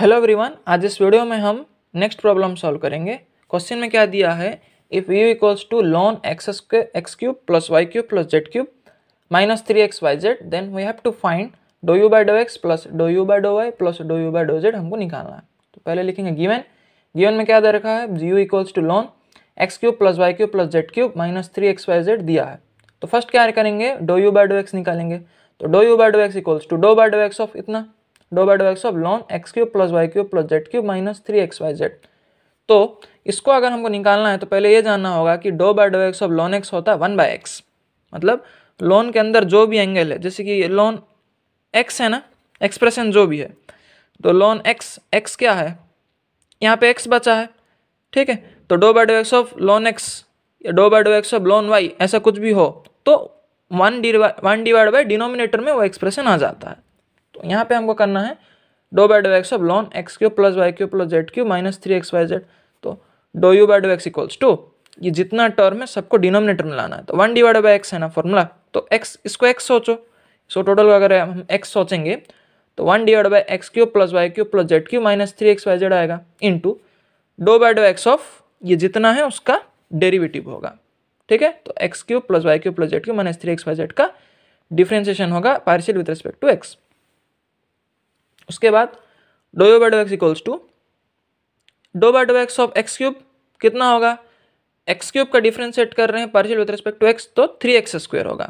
Hello everyone आज इस video में हम नेक्स्ट प्रॉब्लम सॉल्व करेंगे क्वेश्चन में क्या दिया है if u equals to ln x x cube plus y cube plus z cube minus three x y z then we have to find do u by dough x plus do u by dough y plus do u by dough z हमको निकालना है तो पहले लिखेंगे given given में क्या दे रखा है u equals to ln x cube plus y cube plus z cube minus three x y z दिया है तो फर्स्ट क्या करेंगे do u by dough x निकालेंगे तो do u by dough x equals to do by dough x of इतना do by do x of ln x cube plus y cube plus z cube minus three x y z तो इसको अगर हमको निकालना है तो पहले ये जानना होगा कि do by do x of ln x होता है वन बाई एक्स मतलब लोन के अंदर जो भी एंगल है जैसे कि लॉन एक्स है ना एक्सप्रेशन जो भी है तो लॉन एक्स एक्स क्या है यहाँ पे एक्स बचा है ठीक है तो do by do x of ln x या do by do x of ln y ऐसा कुछ भी हो तो one divide one divide by denominator में वो एक्सप्रेशन आ जाता है यहाँ पे हमको करना है do by do x of ln x cube plus y cube plus z cube minus three x y z तो do u by do x equals to ये जितना टर्म है सबको डिनोमिनेटर में लाना है तो वन डिवाइड बाई एक्स है ना फॉर्मूला तो एक्स इसको एक्स सोचो सो टोटल अगर हम एक्स सोचेंगे तो one divide by x cube plus y cube plus z cube minus three x y z आएगा into do by do x of ये जितना है उसका डेरिवेटिव होगा ठीक है तो x cube plus y cube plus z cube minus three x y z का डिफ्रेंसिएशन होगा partial with respect to x उसके बाद do u by dough x equals to do by dough x of x cube कितना होगा x cube का differentiate कर रहे हैं partial with respect to x तो थ्री एक्स स्क्वेयर होगा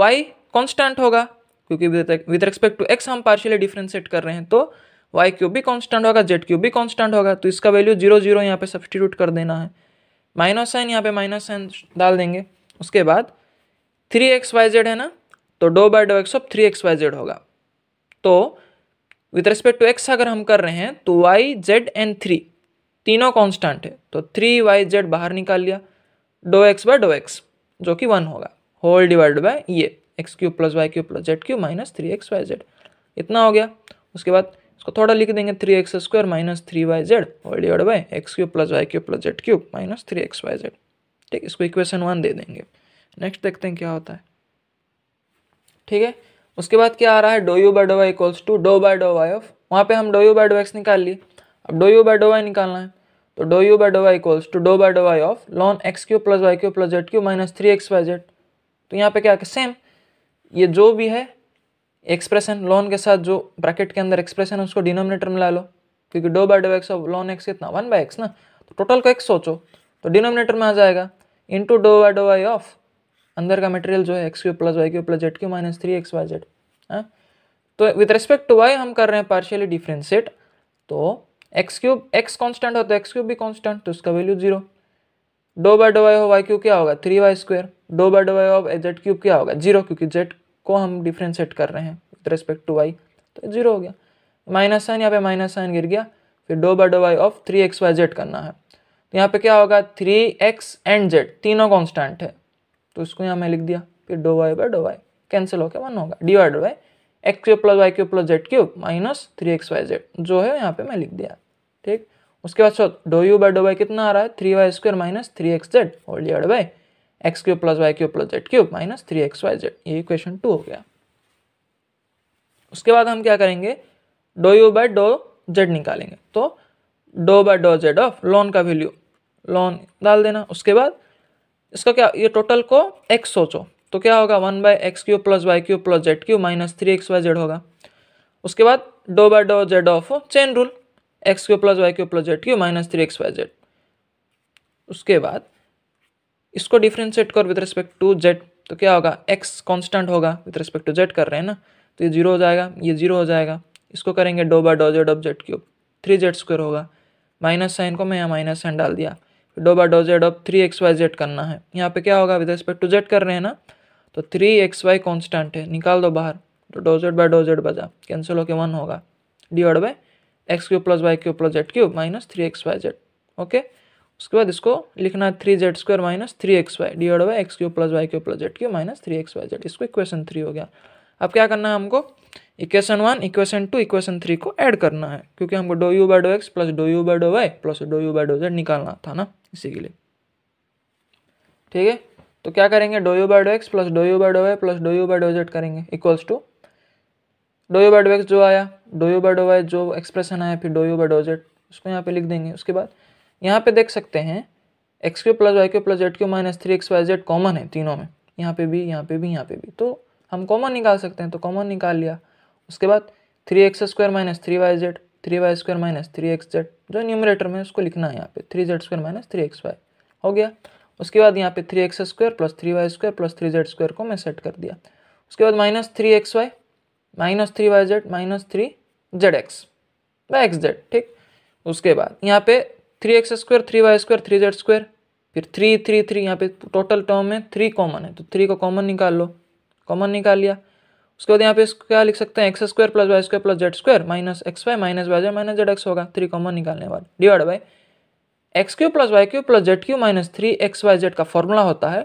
वाई कॉन्स्टेंट होगा क्योंकि विद रिस्पेक्ट टू एक्स हम पार्शियली डिफ्रेंशिएट कर रहे हैं तो वाई क्यूब भी कॉन्स्टेंट होगा जेड क्यूब भी कॉन्स्टेंट होगा तो इसका वैल्यू जीरो जीरो यहाँ पे सब्सटीट्यूट कर देना है माइनस साइन यहाँ पे माइनस साइन डाल देंगे उसके बाद थ्री एक्स वाई जेड है ना तो do by dough x of three x y z होगा तो विद रेस्पेक्ट टू एक्स अगर हम कर रहे हैं तो वाई जेड एंड थ्री तीनों कांस्टेंट है तो थ्री वाई जेड बाहर निकाल लिया do x by dough x जो कि वन होगा होल डिवाइड बाय ये x cube plus y cube plus z cube minus three x y z इतना हो गया उसके बाद इसको थोड़ा लिख देंगे three x square minus three y z whole divide by x cube plus y cube plus z cube minus three x y z ठीक इसको इक्वेशन वन दे देंगे नेक्स्ट देखते हैं क्या होता है ठीक है उसके बाद क्या आ रहा है do by by do y equals to do by y of वहाँ पे हम do u by do x निकाल ली अब डो बाई बाय वाई निकालना है तो do u by do y equals to do do y of ln x cube plus y cube plus z cube minus three x y z तो यहाँ पे क्या सेम ये जो भी है एक्सप्रेशन लॉन के साथ जो ब्रैकेट के अंदर एक्सप्रेशन है उसको डिनोमिनेटर में ला लो क्योंकि do by dough x of ln x कितना वन बाय एक्स ना तो टोटल को एक्स सोचो तो डिनोमिनेटर में आ जाएगा into do by do y of अंदर का मटेरियल जो है x cube plus y cube plus z cube minus three x y z है तो विद रिस्पेक्ट टू वाई हम कर रहे हैं पार्शियली डिफ्रेंशिएट तो एक्स क्यूब एक्स कॉन्स्टेंट हो तो एक्स क्यूब भी कॉन्स्टेंट तो उसका value zero do by dough y हो वाई क्यू क्या होगा three y square do by dough y हो जेड क्यूब क्या होगा जीरो क्योंकि जेड को हम डिफ्रेंशिएट कर रहे हैं विद रिस्पेक्ट टू वाई तो जीरो हो गया माइनस साइन यहाँ पे माइनस साइन गिर गया फिर do by dough y of three x y z करना है तो यहाँ पे क्या होगा थ्री एक्स एंड जेड तीनों कॉन्स्टेंट है तो इसको यहाँ मैं लिख दिया फिर do y by do y cancel होकर वन होगा divided by x cube plus y cube plus z cube minus three x y z जो है यहाँ पे मैं लिख दिया ठीक उसके बाद so do u by do y कितना आ रहा है three y square minus three x z और divide by x cube plus y cube plus z cube minus three x y z ये इक्वेशन टू हो गया उसके बाद हम क्या करेंगे do u by do z निकालेंगे तो do by do z of ln का वैल्यू लोन डाल देना उसके बाद इसका क्या ये टोटल को एक्स सोचो तो क्या होगा one by x cube plus y cube plus z cube minus three x y z होगा उसके बाद do by do z of chain rule x cube plus y cube plus z cube minus three x y z उसके बाद इसको differentiate कर with respect to Z तो क्या होगा एक्स कॉन्स्टेंट होगा विद रिस्पेक्ट टू जेड कर रहे हैं ना तो ये जीरो हो जाएगा ये जीरो हो जाएगा इसको करेंगे do by do z of z cube three z square होगा माइनस साइन को मैं यहाँ माइनस साइन डाल दिया do by do z of three x y z करना है यहाँ पे क्या होगा विद रिस्पेक्ट टू जेड कर रहे हैं ना तो थ्री एक्स वाई कॉन्स्टेंट है निकाल दो बाहर तो do z by dough z बजा कैंसिल होकर वन होगा divide by x cube plus y cube plus z cube minus three x y z okay उसके बाद इसको लिखना है three z square minus three x y divide by x cube plus y cube plus z cube minus three x y z इसको equation three हो गया अब क्या करना है हमको equation one equation two equation three को ऐड करना है क्योंकि हमको do u by do x plus do u by do y plus do u by do z निकालना था ना इसी के लिए ठीक है तो क्या करेंगे do u by do x plus do u by do y plus do u by do z करेंगे equals to do u by do x जो आया do u by do y जो एक्सप्रेशन आया फिर do u by do z उसको यहाँ पे लिख देंगे उसके बाद यहाँ पे देख सकते हैं x cube plus y cube plus z cube minus three x y z common है तीनों में यहाँ पे भी यहाँ पे भी यहाँ पे भी तो हम कॉमन निकाल सकते हैं तो कॉमन निकाल लिया उसके बाद three x square minus three y z three y square minus three x z जो न्यूमरेटर में उसको लिखना है यहाँ पे three z square minus three x y हो गया उसके बाद यहाँ पे three x square plus three y square plus three z square को मैं सेट कर दिया उसके बाद minus three x y minus three y z minus three z x by x z ठीक उसके बाद यहाँ पे three x square three y square three z square फिर थ्री थ्री थ्री यहाँ पे टोटल टर्म में थ्री कॉमन है तो थ्री को कॉमन निकाल लो कॉमन निकाल लिया उसके बाद यहाँ पे इसको क्या लिख सकते हैं x square plus y square plus z square minus x y minus y z minus z x होगा थ्री कॉमन निकालने वाला divide by x cube plus y cube plus z cube minus three x y z का formula होता है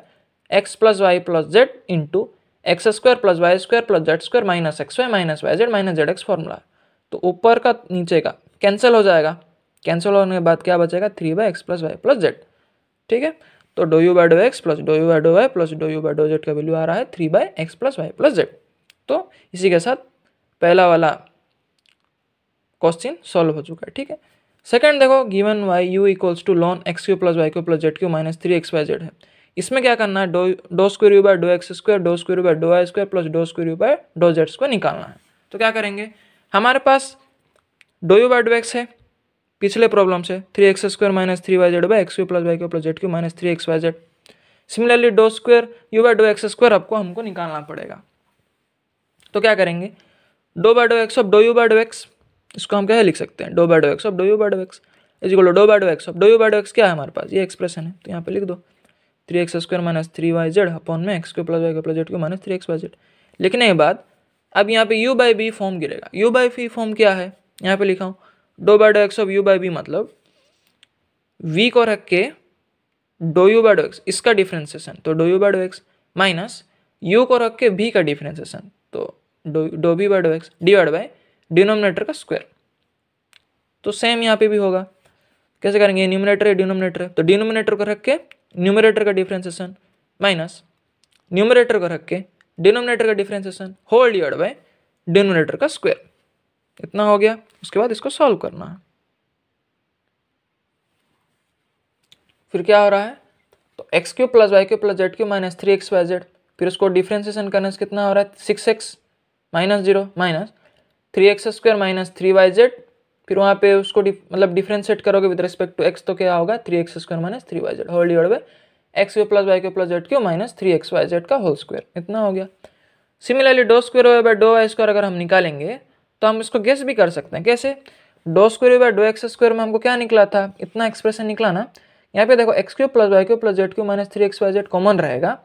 x plus y plus z into x square plus y square plus z square minus x y minus y z minus z x formula है तो ऊपर का नीचे का cancel हो जाएगा कैंसिल होने के बाद क्या बचेगा three by x plus y plus z ठीक है तो do u by do x plus do u by do y plus do u by do z का वैल्यू आ रहा है three by x plus y plus z तो इसी के साथ पहला वाला क्वेश्चन सॉल्व हो चुका है ठीक है सेकंड देखो given y u equals to ln x cube plus y cube plus z cube minus three x y z है इसमें क्या करना है do do square u by dough x square do square by dough Y square plus do square u by dough z square निकालना है तो क्या करेंगे हमारे पास do u by dough x है पिछले प्रॉब्लम से three x square minus three y z by x cube plus y cube plus z cube minus three x y z similarly do square u by dough x square आपको हमको निकालना पड़ेगा तो क्या करेंगे do by dough x of do u by dough x इसको हम क्या लिख सकते हैं do by dough x of do u by dough x is equal do by dough x of do u by dough x क्या है हमारे पास ये एक्सप्रेशन है तो यहाँ पे लिख दो three x square minus three y z upon में x cube plus y cube plus z cube minus three x y z लिखने के बाद अब यहाँ पे यू बाई बी फॉर्म गिरेगा यू बाई बी फॉर्म क्या है यहाँ पे लिखा हूँ do by dough x of u by v मतलब वी को रख के do u by dough x इसका डिफ्रेंसेशन तो do u by dough x minus u को रख के वी का डिफ्रेंसेशन तो do v by do x divide by denominator का स्क्वायर तो सेम यहाँ पे भी होगा कैसे करेंगे न्यूमिनेटर है डिनोमिनेटर है तो डिनोमिनेटर को रख के न्यूमिनेटर का डिफ्रेंसेशन माइनस न्यूमिनेटर को रख के डिनोमिनेटर का differentiation whole divide by denominator का स्क्वायर इतना हो गया उसके बाद इसको सॉल्व करना है फिर क्या हो रहा है तो x cube plus y cube plus z cube minus three x y z फिर उसको डिफ्रेंसेशन करने से कितना हो रहा है six x minus zero minus three x square minus three y z फिर वहाँ पे उसको डिफ, मतलब डिफ्रेंशिएट करोगे विद रिस्पेक्ट टू एक्स तो क्या होगा three x square minus three y z whole divide by x cube plus y cube plus z cube minus three x y z का होल स्क्वायर इतना हो गया similarly do square y by do Y square अगर हम निकालेंगे तो हम इसको गेस भी कर सकते हैं कैसे do square by dough x square में हमको क्या निकला था इतना एक्सप्रेशन निकला ना यहाँ पे देखो x cube plus y cube plus z cube minus three x y z common रहेगा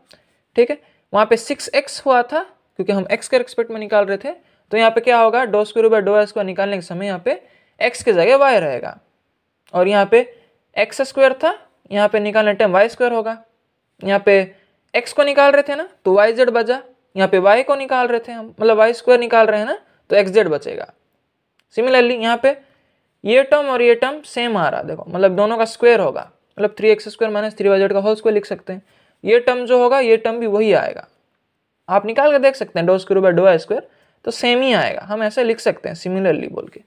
ठीक है वहाँ पे सिक्स एक्स हुआ था क्योंकि हम एक्स के रेस्पेक्ट में निकाल रहे थे तो यहाँ पे क्या होगा do square by do s square निकालने के समय यहाँ पे एक्स के जगह वाई रहेगा और यहाँ पे एक्स स्क्वायर था यहाँ पे निकालने टाइम वाई स्क्वायर होगा यहाँ पे एक्स को निकाल रहे थे ना तो वाई जेड बचा यहाँ पे वाई को निकाल रहे थे हम मतलब वाई स्क्वायर निकाल रहे हैं ना तो एक्स जेड बचेगा सिमिलरली यहाँ पे ये टर्म और ये टर्म सेम आ रहा देखो मतलब दोनों का स्क्वायर होगा मतलब three x square minus three y z का होल स्क्वायर लिख सकते हैं ये टर्म जो होगा ये टर्म भी वही आएगा आप निकाल कर देख सकते हैं do screw bye do y square तो सेम ही आएगा हम ऐसे लिख सकते हैं सिमिलरली बोल के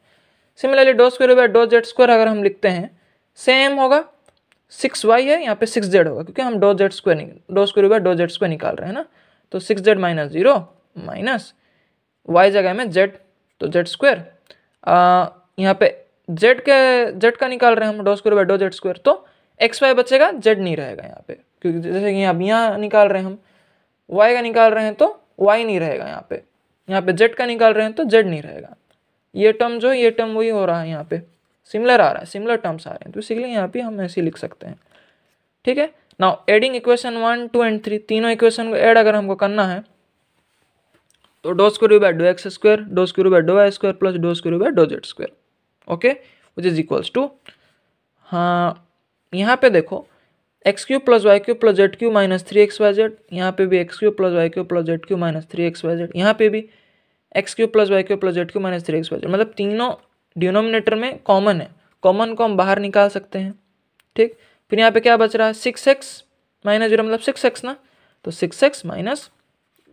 similarly do square by dough z square अगर हम लिखते हैं सेम होगा सिक्स वाई है यहाँ पे सिक्स जेड होगा क्योंकि हम do z square do square by dough z square निकाल रहे हैं ना तो six z minus zero minus y जगह में जेड तो जेड स्क्वायर यहाँ पे जेड के जेड का निकाल रहे हैं हम do square by dough z square तो एक्स वाई बचेगा जेड नहीं रहेगा यहाँ पे क्योंकि जैसे कि अब यहाँ निकाल रहे हैं हम वाई का निकाल रहे हैं तो वाई नहीं रहेगा यहाँ पे यहाँ पे जेड का निकाल रहे हैं तो जेड नहीं रहेगा ये टर्म जो ये टर्म वही हो रहा है यहाँ पे सिमिलर आ रहा है सिमिलर टर्म्स आ रहे हैं तो इसीलिए यहाँ पे हम ऐसे लिख सकते हैं ठीक है now adding equation one two and three तीनों इक्वेशन को एड अगर हमको करना है तो डो screw bye dough x square डो screw bye dough Y square plus डो screw bye dough z square okay which is equals to हाँ यहाँ पे देखो x cube plus y cube plus z cube minus three x y z यहाँ पे भी x cube plus y cube plus z cube minus three x y z यहाँ पे भी x cube plus y cube plus z cube minus three x y z मतलब तीनों denominator में common है कॉमन को हम बाहर निकाल सकते हैं ठीक फिर यहाँ पे क्या बच रहा है सिक्स एक्स माइनस जीरो मतलब सिक्स एक्स ना तो सिक्स एक्स माइनस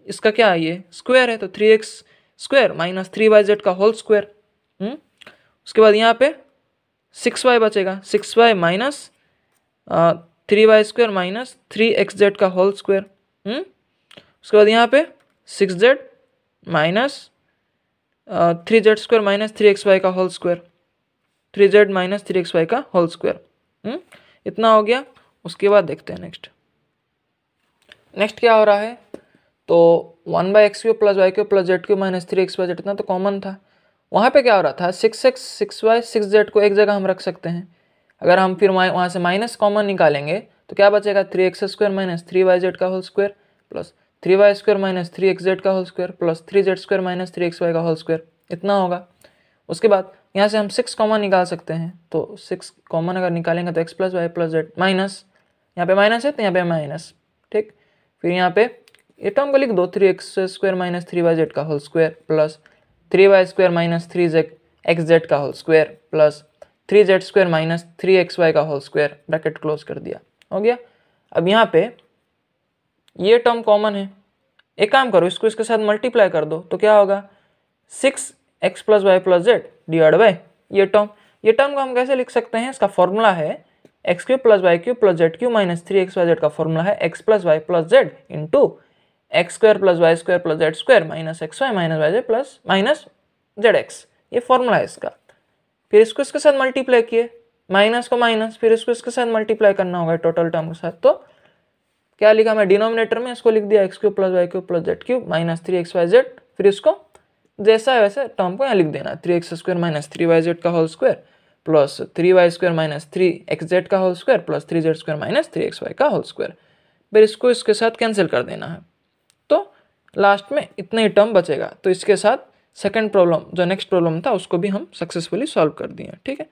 इसका क्या है ये स्क्वायर है तो three x square minus three y z का होल हम्म? स्क्वायर उसके बाद यहाँ पे सिक्स वाई बचेगा six y minus three y square minus three x z का होल स्क्वायर हम्म? उसके बाद यहाँ पे six z minus three z square minus three x y का whole square three z minus three x y का whole square hmm? इतना हो गया उसके बाद देखते हैं नेक्स्ट नेक्स्ट क्या हो रहा है तो one by x cube plus y cube plus z cube minus three x y z इतना तो कॉमन था वहाँ पे क्या हो रहा था six x six y six z को एक जगह हम रख सकते हैं अगर हम फिर वहाँ से माइनस कॉमन निकालेंगे तो क्या बचेगा three x square minus three y z का whole square plus three y square minus three x z का whole square plus three z square minus three x y का होल स्क्वायर इतना होगा उसके बाद यहाँ से हम सिक्स कॉमन निकाल सकते हैं तो सिक्स कॉमन अगर निकालेंगे तो x plus y plus z minus यहाँ पे माइनस है तो यहाँ पे माइनस ठीक फिर यहाँ पे ये टर्म को लिख दो three x square minus three y z का whole square plus three y square minus three z x z का whole square plus three z square minus three x y का होल स्क्वायर ब्रैकेट क्लोज कर दिया हो गया अब यहाँ पे ये टर्म कॉमन है एक काम करो इसको इसके साथ मल्टीप्लाई कर दो तो क्या होगा six x plus y plus z divide by ये टर्म ये टर्म को हम कैसे लिख सकते हैं इसका फॉर्मूला है x cube plus y cube plus z cube minus three x y z का फॉर्मूला है x plus y plus z into x square plus y square plus z square minus x y minus y z plus minus z x ये formula है इसका फिर इसको इसके साथ multiply किए माइनस को माइनस फिर इसको इसके साथ मल्टीप्लाई करना होगा टोटल टर्म के साथ तो क्या लिखा मैं डिनोमिनेटर में इसको लिख दिया x cube plus y cube plus z cube minus three x y z फिर इसको जैसा है वैसे टर्म को यहाँ लिख देना three x square minus three y z का whole square plus three y square minus three x z का whole square plus three z square minus three x y का होल स्क्वायर फिर इसको इसके साथ कैंसिल कर देना है तो लास्ट में इतना ही टर्म बचेगा तो इसके साथ सेकंड प्रॉब्लम जो नेक्स्ट प्रॉब्लम था उसको भी हम सक्सेसफुली सॉल्व कर दिए ठीक है